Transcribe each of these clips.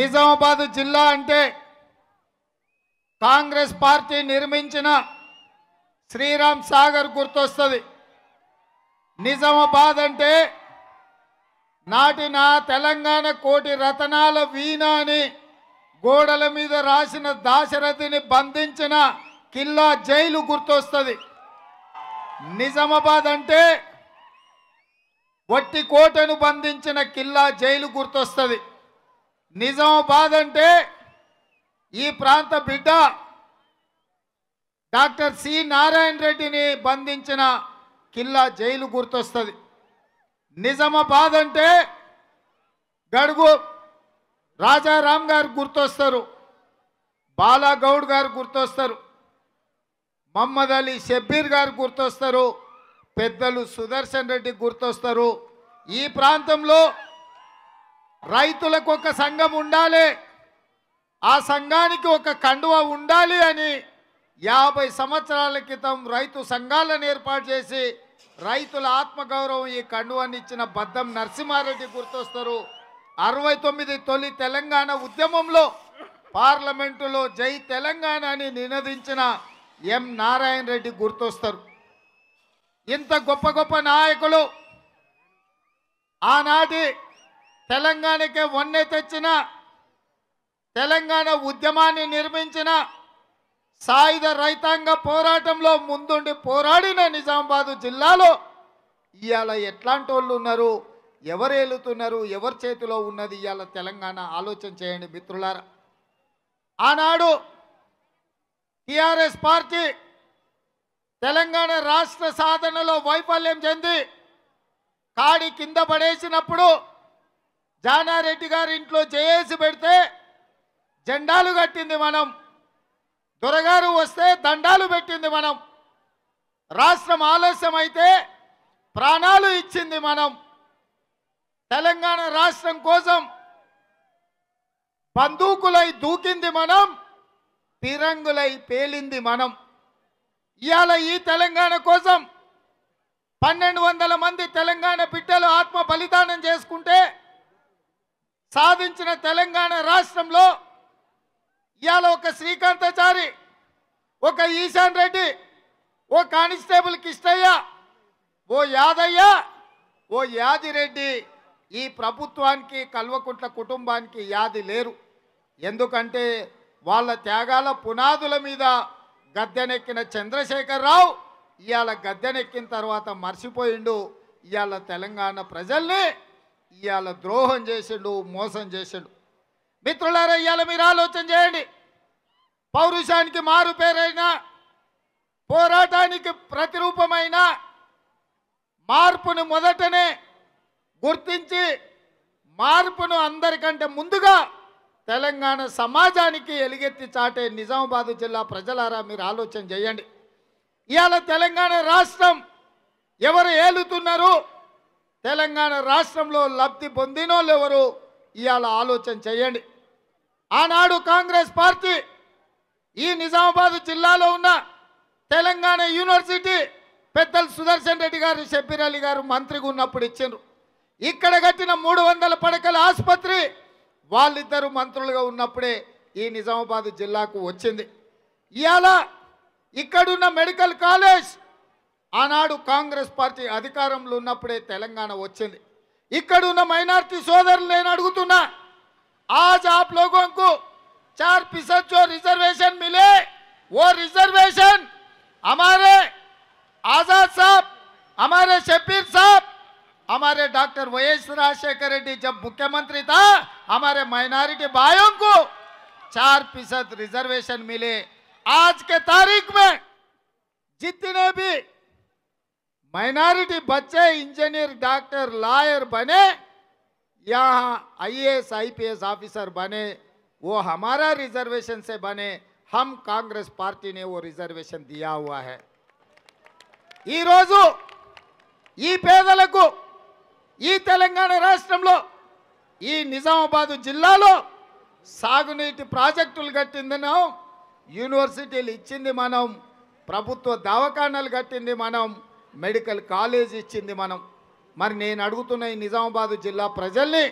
నిజామాబాద్ జిల్లా అంటే కాంగ్రెస్ పార్టీ నిర్మించిన శ్రీరామ్ సాగర్ గుర్తొస్తుంది నిజామాబాద్ అంటే నాటిన తెలంగాణ కోటి రతనాల వీణ అని గోడల మీద రాసిన దాశరథిని బంధించిన కిల్లా జైలు గుర్తొస్తుంది నిజామాబాద్ అంటే వట్టి కోటను బంధించిన కిల్లా జైలు గుర్తొస్తుంది నిజం అంటే ఈ ప్రాంత బిడ్డ డాక్టర్ సి నారాయణ రెడ్డిని బంధించిన కిల్లా జైలు గుర్తొస్తుంది నిజమ అంటే గడుగు రాజారాం గారు గుర్తొస్తారు బాలాగౌడ్ గారు గుర్తొస్తారు మహమ్మద్ అలీ షబ్బీర్ గారు గుర్తొస్తారు పెద్దలు సుదర్శన్ రెడ్డి గుర్తొస్తారు ఈ ప్రాంతంలో రైతులకు ఒక సంఘం ఉండాలి ఆ సంఘానికి ఒక కండువ ఉండాలి అని యాభై సంవత్సరాల క్రితం రైతు సంఘాలను ఏర్పాటు చేసి రైతుల ఆత్మగౌరవం ఈ కండువాన్ని ఇచ్చిన బద్దం నరసింహారెడ్డి గుర్తొస్తారు అరవై తొమ్మిది తొలి తెలంగాణ ఉద్యమంలో పార్లమెంటులో జై తెలంగాణ అని నినదించిన ఎం నారాయణ రెడ్డి గుర్తొస్తారు ఇంత గొప్ప గొప్ప నాయకులు ఆనాటి తెలంగాణకే వన్నె తెచ్చిన తెలంగాణ ఉద్యమాన్ని నిర్మించిన సాయుధ రైతాంగ పోరాటంలో ముందుండి పోరాడిన నిజామాబాదు జిల్లాలో ఇవాళ ఎట్లాంటి వాళ్ళు ఉన్నారు ఎవరు ఏలుతున్నారు ఎవరి చేతిలో ఉన్నది ఇవాళ తెలంగాణ ఆలోచన చేయండి మిత్రులారా ఆనాడు టిఆర్ఎస్ పార్టీ తెలంగాణ రాష్ట్ర సాధనలో వైఫల్యం చెంది కాడి కింద పడేసినప్పుడు జానారెడ్డి గారి ఇంట్లో చేసి పెడితే జెండాలు కట్టింది మనం దొరగారు వస్తే దండాలు పెట్టింది మనం రాష్ట్రం ఆలస్యమైతే ప్రాణాలు ఇచ్చింది మనం తెలంగాణ రాష్ట్రం కోసం బందూకులై దూకింది మనం తిరంగులై పేలింది మనం ఇవాళ ఈ తెలంగాణ కోసం పన్నెండు వందల మంది తెలంగాణ సాధించిన తెలంగాణ రాష్ట్రంలో ఇవాళ ఒక శ్రీకాంతాచారి ఒక ఈశాన్ రెడ్డి ఓ కానిస్టేబుల్ కిష్టయ్య ఓ యాదయ్య ఓ యాదిరెడ్డి ఈ ప్రభుత్వానికి కల్వకుంట్ల కుటుంబానికి యాది లేరు ఎందుకంటే వాళ్ళ త్యాగాల పునాదుల మీద గద్దెనెక్కిన చంద్రశేఖరరావు ఇవాళ గద్దెనెక్కిన తర్వాత మర్చిపోయిండు ఇవాళ తెలంగాణ ప్రజల్ని ఇవాళ ద్రోహం చేసిండు మోసం చేసిండు మిత్రులారా ఇవాళ మీరు ఆలోచన చేయండి పౌరుషానికి మారు పేరైనా పోరాటానికి ప్రతిరూపమైన మార్పును మొదటనే గుర్తించి మార్పును అందరికంటే ముందుగా తెలంగాణ సమాజానికి ఎలుగెత్తి చాటే నిజామాబాద్ జిల్లా ప్రజలారా మీరు ఆలోచన చేయండి ఇవాళ తెలంగాణ రాష్ట్రం ఎవరు ఏలుతున్నారు తెలంగాణ రాష్ట్రంలో లబ్ధి పొందినో ఎవరు ఇవాళ ఆలోచన చేయండి ఆనాడు కాంగ్రెస్ పార్టీ ఈ నిజామాబాద్ జిల్లాలో ఉన్న తెలంగాణ యూనివర్సిటీ పెద్దలు సుదర్శన్ రెడ్డి గారు షబ్బీర్ అలీ గారు మంత్రిగా ఉన్నప్పుడు ఇచ్చారు ఇక్కడ కట్టిన మూడు వందల పడకల ఆసుపత్రి వాళ్ళిద్దరు మంత్రులుగా ఉన్నప్పుడే ఈ నిజామాబాద్ జిల్లాకు వచ్చింది ఇవాళ ఇక్కడున్న మెడికల్ కాలేజ్ ఆనాడు కాంగ్రెస్ పార్టీ అధికారంలో ఉన్నప్పుడే తెలంగాణ వచ్చింది ఇక్కడ ఉన్న మైనార్టీ సోదరులు నేను అడుగుతున్నా ఆజ్ ఆప్ లోకంకు చార్ పిసచ్చో రిజర్వేషన్ మిలే ఓ రిజర్వేషన్ అమారే ఆజాద్ సాబ్ అమారే షబీర్ సాబ్ అమారే డాక్టర్ వైఎస్ రాజశేఖర రెడ్డి జబ్ ముఖ్యమంత్రి తా అమారే మైనారిటీ బాయోంకు చార్ పిసత్ రిజర్వేషన్ మిలే ఆజ్ కే తారీఖ్ మే జిత్తినే మైనారిటీ బచ్చే ఇంజనీర్ డాక్టర్ లాయర్ బనే యా ఐఏఎస్ ఐపీఎస్ ఆఫీసర్ బనే ఓ హారా రిజర్వేషన్ సే బనే హమ్ కాంగ్రెస్ పార్టీనే ఓ రిజర్వేషన్ దియా హువా హే ఈరోజు ఈ పేదలకు ఈ తెలంగాణ రాష్ట్రంలో ఈ నిజామాబాదు జిల్లాలో సాగునీటి ప్రాజెక్టులు కట్టిందనం యూనివర్సిటీలు ఇచ్చింది మనం ప్రభుత్వ దవాఖానాలు కట్టింది మనం మెడికల్ కాలేజ్ ఇచ్చింది మనం మరి నేను అడుగుతున్న ఈ నిజామాబాద్ జిల్లా ప్రజల్ని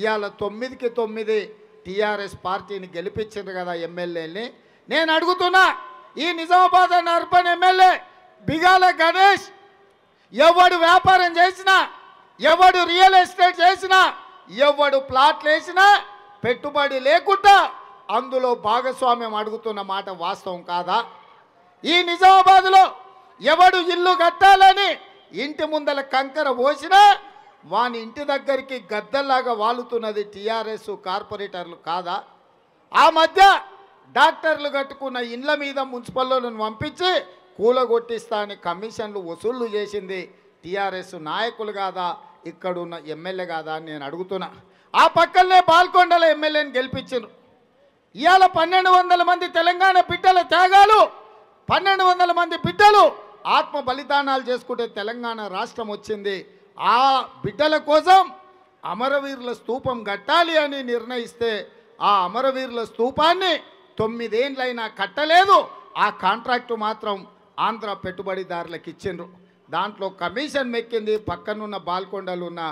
ఇవాళ తొమ్మిదికి తొమ్మిది టీఆర్ఎస్ పార్టీని గెలిపించింది కదా ఎమ్మెల్యేని నేను అడుగుతున్నా ఈ నిజామాబాద్ అని అర్బన్ ఎమ్మెల్యే బిగాల గణేష్ ఎవడు వ్యాపారం చేసినా ఎవడు రియల్ ఎస్టేట్ చేసినా ఎవడు ప్లాట్లు వేసినా పెట్టుబడి లేకుండా అందులో భాగస్వామ్యం అడుగుతున్న మాట వాస్తవం కాదా ఈ నిజామాబాద్లో ఎవడు ఇల్లు కట్టాలని ఇంటి ముందల కంకర పోసినా వాని ఇంటి దగ్గరికి గద్దల్లాగా వాలుతున్నది టీఆర్ఎస్ కార్పొరేటర్లు కాదా ఆ మధ్య డాక్టర్లు కట్టుకున్న ఇండ్ల మీద మున్సిపల్లో పంపించి కూలగొట్టిస్తా అని కమిషన్లు వసూళ్లు చేసింది టీఆర్ఎస్ నాయకులు కాదా ఇక్కడున్న ఎమ్మెల్యే కాదా అని నేను అడుగుతున్నా ఆ పక్కనే పాల్కొండల ఎమ్మెల్యేని గెలిపించారు ఇవాళ పన్నెండు వందల మంది తెలంగాణ బిడ్డల త్యాగాలు పన్నెండు వందల మంది బిడ్డలు ఆత్మ బలిదానాలు చేసుకుంటే తెలంగాణ రాష్ట్రం వచ్చింది ఆ బిడ్డల కోసం అమరవీరుల స్థూపం కట్టాలి అని నిర్ణయిస్తే ఆ అమరవీరుల స్థూపాన్ని తొమ్మిదేండ్లైనా కట్టలేదు ఆ కాంట్రాక్టు మాత్రం ఆంధ్ర పెట్టుబడిదారులకు ఇచ్చిండ్రు దాంట్లో కమిషన్ మెక్కింది పక్కనున్న బాల్కొండలు ఉన్న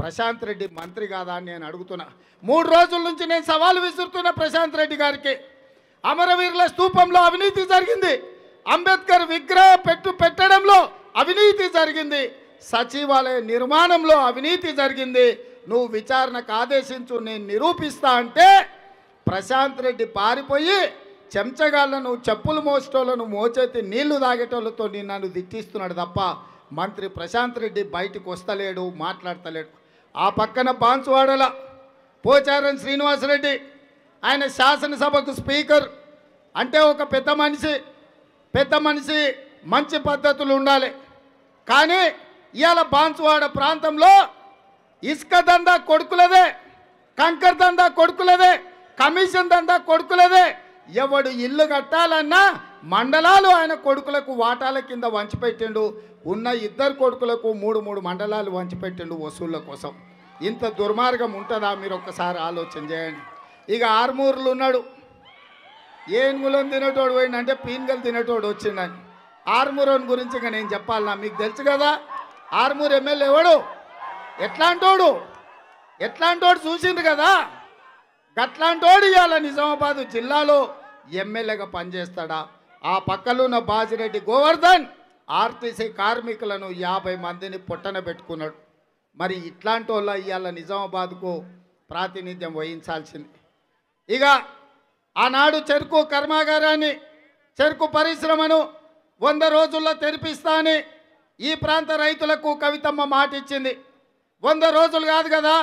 ప్రశాంత్ రెడ్డి మంత్రి కాదా అని నేను అడుగుతున్నా మూడు రోజుల నుంచి నేను సవాలు విసురుతున్న ప్రశాంత్ రెడ్డి గారికి అమరవీరుల స్థూపంలో అవినీతి జరిగింది అంబేద్కర్ విగ్రహ పెట్టు పెట్టడంలో అవినీతి జరిగింది సచివాలయ నిర్మాణంలో అవినీతి జరిగింది నువ్వు విచారణకు ఆదేశించు నేను నిరూపిస్తా అంటే ప్రశాంత్ రెడ్డి పారిపోయి చెంచగాళ్లను చెప్పులు మోసేటోళ్ళను మోచేతి నీళ్లు తాగేటోళ్ళతో నేను నన్ను దిట్టిస్తున్నాడు తప్ప మంత్రి ప్రశాంత్ రెడ్డి బయటకు వస్తలేడు మాట్లాడతలేడు ఆ పక్కన బాన్సువాడల పోచారం శ్రీనివాసరెడ్డి ఆయన శాసనసభకు స్పీకర్ అంటే ఒక పెద్ద మనిషి పెద్ద మనిషి మంచి పద్ధతులు ఉండాలి కానీ ఇవాళ బాన్సువాడ ప్రాంతంలో ఇసుక దందా కొడుకులదే కంకర్ దందా కొడుకులదే కమిషన్ దందా కొడుకులదే ఎవడు ఇల్లు కట్టాలన్నా మండలాలు ఆయన కొడుకులకు వాటాల కింద వంచిపెట్టిండు ఉన్న ఇద్దరు కొడుకులకు మూడు మూడు మండలాలు వంచిపెట్టిండు వసూళ్ళ కోసం ఇంత దుర్మార్గం ఉంటుందా మీరు ఒక్కసారి ఆలోచన చేయండి ఇక ఆర్మూర్లు ఉన్నాడు ఏనుగులం తినేటోడు పోయిందంటే పీన్గలు తినేటోడు వచ్చిండని ఆర్మూరోని గురించి ఇంకా నేను చెప్పాలన్నా మీకు తెలుసు కదా ఆర్మూర్ ఎమ్మెల్యే ఎవడు ఎట్లాంటోడు ఎట్లాంటోడు చూసిండు కదా గట్లాంటోడు ఇవాళ నిజామాబాద్ జిల్లాలో ఎమ్మెల్యేగా పనిచేస్తాడా ఆ పక్కలున్న బాజిరెడ్డి గోవర్ధన్ ఆర్టీసీ కార్మికులను యాభై మందిని పొట్టన పెట్టుకున్నాడు మరి ఇట్లాంటి వాళ్ళ ఇవాళ నిజామాబాద్కు ప్రాతినిధ్యం వహించాల్సింది ఇక ఆనాడు చెరుకు కర్మాగారాన్ని చెరుకు పరిశ్రమను వంద రోజుల్లో తెరిపిస్తానని ఈ ప్రాంత రైతులకు కవితమ్మ మాట ఇచ్చింది వంద రోజులు కాదు కదా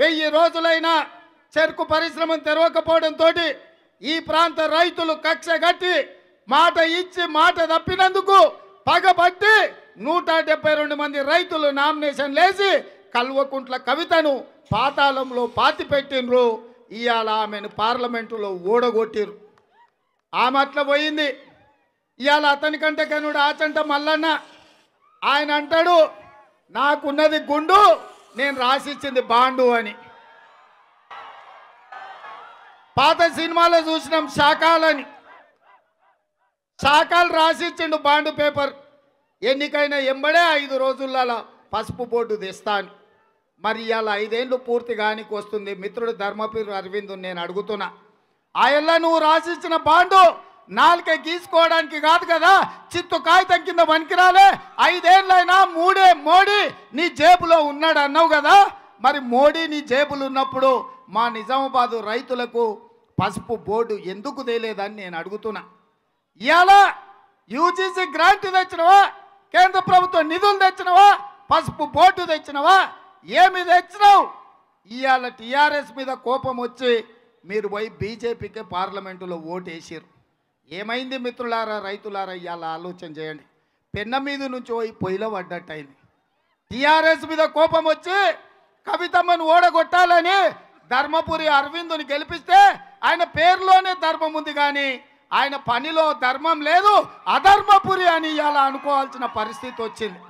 వెయ్యి రోజులైనా చెరుకు పరిశ్రమను తెరవకపోవడంతో ఈ ప్రాంత రైతులు కక్ష కట్టి మాట ఇచ్చి మాట తప్పినందుకు పగబట్టి నూట డెబ్బై రెండు మంది రైతులు నామినేషన్ లేచి కల్వకుంట్ల కవితను పాతాళంలో పాతిపెట్టినరు ఇవాళ ఆమెను పార్లమెంటులో ఓడగొట్టిరు ఆమె అట్లా పోయింది ఇవాళ అతనికంటే కనుడు ఆచంట మల్లన్న ఆయన అంటాడు నాకున్నది గుండు నేను రాసిచ్చింది బాండు అని పాత సినిమాలో చూసినాం శాఖాలని శాఖాలు రాసిచ్చిండు బాండు పేపర్ ఎన్నికైన ఎంబడే ఐదు రోజులలో పసుపు బోర్డు తెస్తాను మరి ఇవాళ ఐదేళ్ళు పూర్తి కానికి వస్తుంది మిత్రుడు ధర్మపురి అరవింద్ నేను అడుగుతున్నా ఆయల్ల నువ్వు రాసిచ్చిన బాండు నాలుక గీసుకోవడానికి కాదు కదా చిత్తు కాగితం కింద వనికిరాలే ఐదేళ్ళైనా మూడే మోడీ నీ జేబులో ఉన్నాడు అన్నావు కదా మరి మోడీ నీ జేబులు ఉన్నప్పుడు మా నిజామాబాదు రైతులకు పసుపు బోర్డు ఎందుకు తేలేదని నేను అడుగుతున్నా ఇవాళ యూజీసీ గ్రాంట్ తెచ్చినవా కేంద్ర ప్రభుత్వం నిధులు తెచ్చినవా పసుపు బోర్డు తెచ్చినవా ఏమి తెచ్చినావు ఇవాళ టీఆర్ఎస్ మీద కోపం వచ్చి మీరు పోయి బీజేపీకే పార్లమెంటులో ఓటేసారు ఏమైంది మిత్రులారా రైతులారా ఇవాళ ఆలోచన చేయండి పెన్న మీద నుంచి పోయి పొయ్యిలో పడ్డట్టు అయింది టీఆర్ఎస్ మీద కోపం వచ్చి కవితమ్మను ఓడగొట్టాలని ధర్మపురి అరవిందుని గెలిపిస్తే ఆయన పేరులోనే ధర్మం ఉంది కానీ ఆయన పనిలో ధర్మం లేదు అధర్మపురి అని ఇవాళ అనుకోవాల్సిన పరిస్థితి వచ్చింది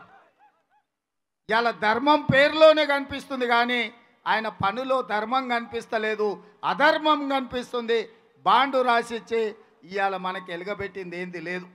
ఇలా ధర్మం పేరులోనే కనిపిస్తుంది కానీ ఆయన పనులో ధర్మం కనిపిస్తలేదు అధర్మం కనిపిస్తుంది బాండు రాసిచ్చి ఇవాళ మనకి ఎలుగబెట్టింది ఏంది లేదు